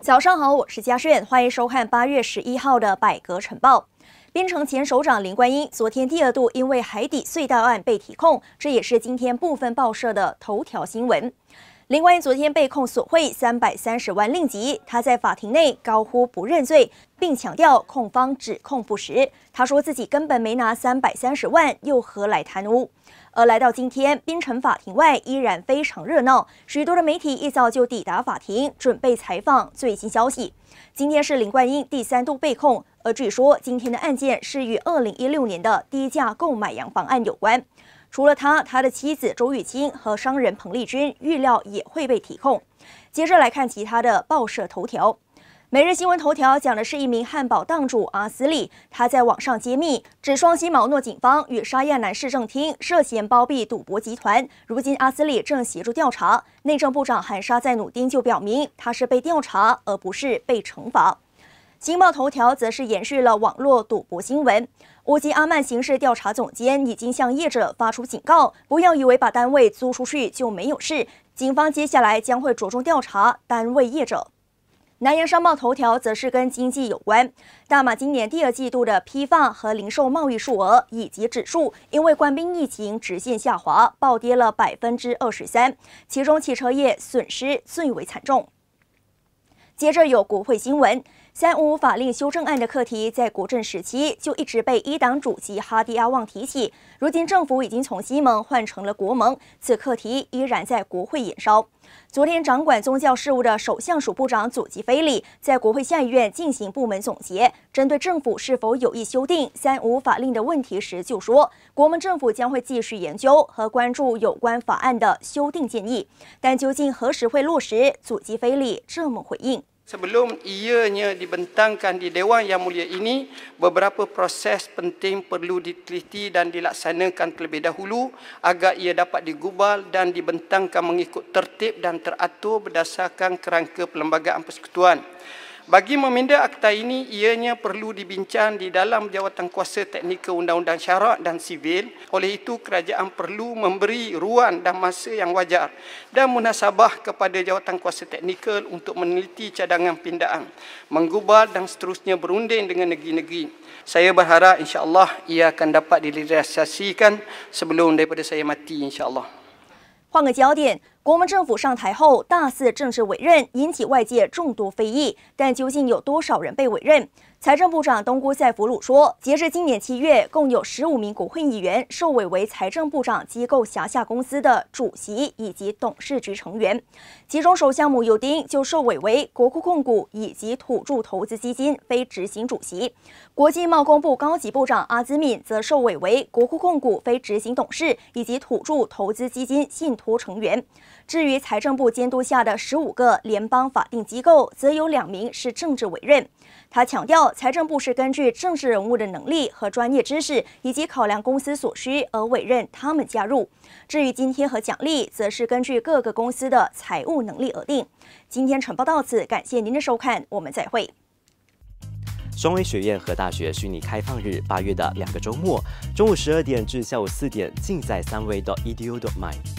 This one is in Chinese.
早上好，我是嘉炫，欢迎收看八月十一号的《百格晨报》。槟城前首长林冠英昨天第二度因为海底隧道案被提控，这也是今天部分报社的头条新闻。林冠英昨天被控索贿三百三十万令吉，他在法庭内高呼不认罪，并强调控方指控不实。他说自己根本没拿三百三十万，又何来贪污？而来到今天，槟城法庭外依然非常热闹，许多的媒体一早就抵达法庭，准备采访最新消息。今天是林冠英第三度被控，而据说今天的案件是与二零一六年的低价购买洋房案有关。除了他，他的妻子周玉清和商人彭丽君预料也会被提控。接着来看其他的报社头条，《每日新闻》头条讲的是一名汉堡档主阿斯利，他在网上揭秘指双溪毛诺警方与沙亚南市政厅涉嫌包庇赌博集团，如今阿斯利正协助调查。内政部长韩沙在努丁就表明，他是被调查而不是被惩罚。经贸头条则是延续了网络赌博新闻。乌吉阿曼刑事调查总监已经向业者发出警告，不要以为把单位租出去就没有事。警方接下来将会着重调查单位业者。《南洋商报》头条则是跟经济有关。大马今年第二季度的批发和零售贸易数额以及指数，因为官兵疫情直线下滑，暴跌了百分之二十三，其中汽车业损失最为惨重。接着有国会新闻。三五法令修正案的课题在国政时期就一直被一党主席哈迪阿旺提起。如今政府已经从西盟换成了国盟，此课题依然在国会引烧。昨天掌管宗教事务的首相署部长祖基菲里在国会下议院进行部门总结，针对政府是否有意修订三五法令的问题时，就说国盟政府将会继续研究和关注有关法案的修订建议，但究竟何时会落实？祖基菲里这么回应。Sebelum ianya dibentangkan di Dewan Yang Mulia ini, beberapa proses penting perlu diteliti dan dilaksanakan terlebih dahulu agar ia dapat digubal dan dibentangkan mengikut tertib dan teratur berdasarkan kerangka Perlembagaan Persekutuan. Bagi meminda akta ini, ianya perlu dibincang di dalam jawatan kuasa teknikal undang-undang syarak dan sivil. Oleh itu, kerajaan perlu memberi ruang dan masa yang wajar dan munasabah kepada jawatan kuasa teknikal untuk meneliti cadangan pindaan, menggubal dan seterusnya berunding dengan negeri-negeri. Saya berharap insya-Allah ia akan dapat direalisasikan sebelum daripada saya mati insya-Allah. 国门政府上台后大肆政治委任，引起外界众多非议。但究竟有多少人被委任？财政部长东姑塞福鲁说，截至今年七月，共有十五名国会议员受委为财政部长机构辖下公司的主席以及董事局成员。其中，首相穆尤丁就受委为国库控股以及土著投资基金非执行主席。国际贸易部高级部长阿兹敏则受委为国库控股非执行董事以及土著投资基金信托成员。至于财政部监督下的十五个联邦法定机构，则有两名是政治委任。他强调，财政部是根据政治人物的能力和专业知识，以及考量公司所需而委任他们加入。至于津贴和奖励，则是根据各个公司的财务能力而定。今天晨报到此，感谢您的收看，我们再会。双威学院和大学虚拟开放日，八月的两个周末，中午十二点至下午四点，尽在三维 e d u m i